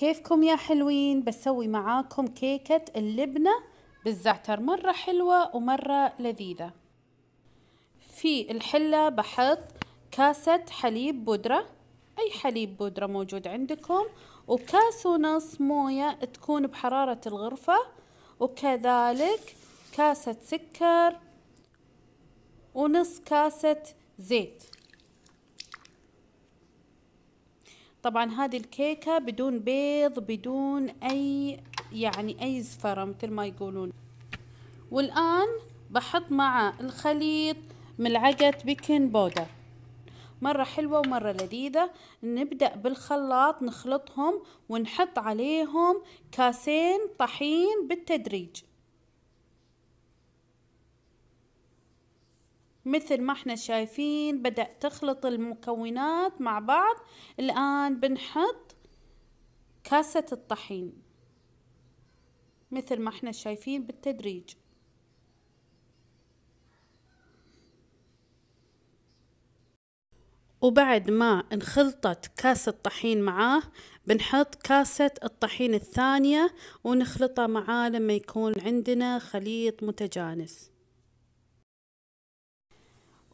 كيفكم يا حلوين بسوي معاكم كيكة اللبنة بالزعتر مرة حلوة ومرة لذيذة في الحلة بحط كاسة حليب بودرة أي حليب بودرة موجود عندكم وكاس ونص موية تكون بحرارة الغرفة وكذلك كاسة سكر ونص كاسة زيت طبعا هذه الكيكة بدون بيض بدون أي يعني أي زفرة مثل ما يقولون والآن بحط مع الخليط ملعقة بيكنج بودر مرة حلوة ومرة لذيذة نبدأ بالخلاط نخلطهم ونحط عليهم كاسين طحين بالتدريج مثل ما احنا شايفين بدأ تخلط المكونات مع بعض الآن بنحط كاسة الطحين مثل ما احنا شايفين بالتدريج وبعد ما انخلطت كاسة الطحين معاه بنحط كاسة الطحين الثانية ونخلطه معاه لما يكون عندنا خليط متجانس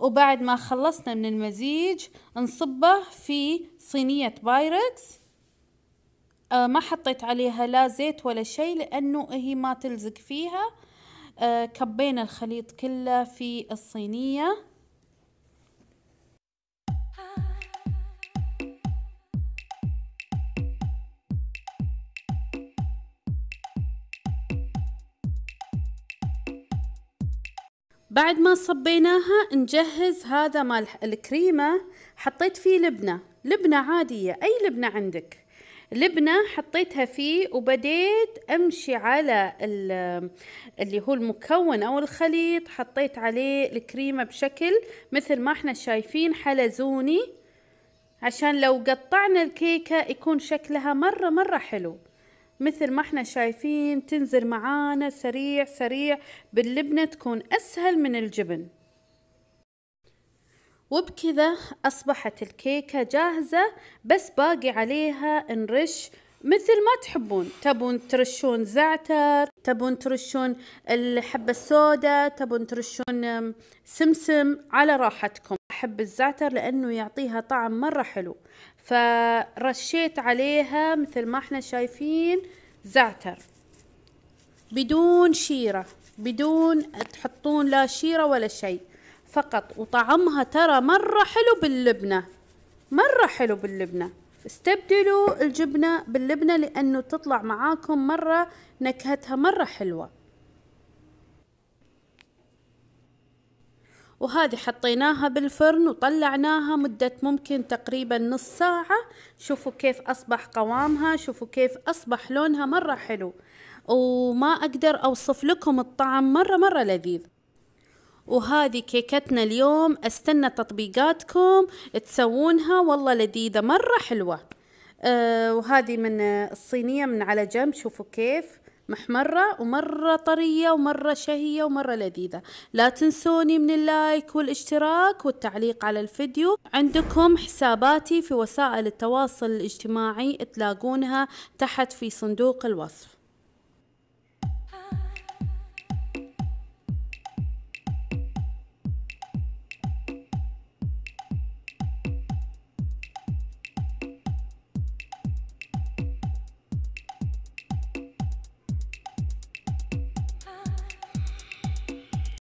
وبعد ما خلصنا من المزيج نصبه في صينية بايركس آه ما حطيت عليها لا زيت ولا شيء لأنه هي ما تلزق فيها آه كبينا الخليط كله في الصينية بعد ما صبيناها نجهز هذا مال الكريمة حطيت فيه لبنة لبنة عادية أي لبنة عندك لبنة حطيتها فيه وبديت أمشي على اللي هو المكون أو الخليط حطيت عليه الكريمة بشكل مثل ما احنا شايفين حلزوني عشان لو قطعنا الكيكة يكون شكلها مرة مرة حلو مثل ما احنا شايفين تنزل معانا سريع سريع باللبنة تكون أسهل من الجبن وبكذا أصبحت الكيكة جاهزة بس باقي عليها نرش مثل ما تحبون تبون ترشون زعتر تبون ترشون الحبة السوداء تبون ترشون سمسم على راحتكم أحب الزعتر لأنه يعطيها طعم مرة حلو فرشيت عليها مثل ما احنا شايفين زعتر بدون شيرة بدون تحطون لا شيرة ولا شيء فقط وطعمها ترى مرة حلو باللبنة مرة حلو باللبنة استبدلوا الجبنة باللبنة لأنه تطلع معاكم مرة نكهتها مرة حلوة وهذه حطيناها بالفرن وطلعناها مدة ممكن تقريبا نص ساعة شوفوا كيف أصبح قوامها شوفوا كيف أصبح لونها مرة حلو وما أقدر أوصف لكم الطعم مرة مرة لذيذ وهذه كيكتنا اليوم استنى تطبيقاتكم تسوونها والله لذيذة مرة حلوة أه وهذه من الصينية من على جنب شوفوا كيف محمرة ومرة طرية ومرة شهية ومرة لذيذة لا تنسوني من اللايك والاشتراك والتعليق على الفيديو عندكم حساباتي في وسائل التواصل الاجتماعي تلاقونها تحت في صندوق الوصف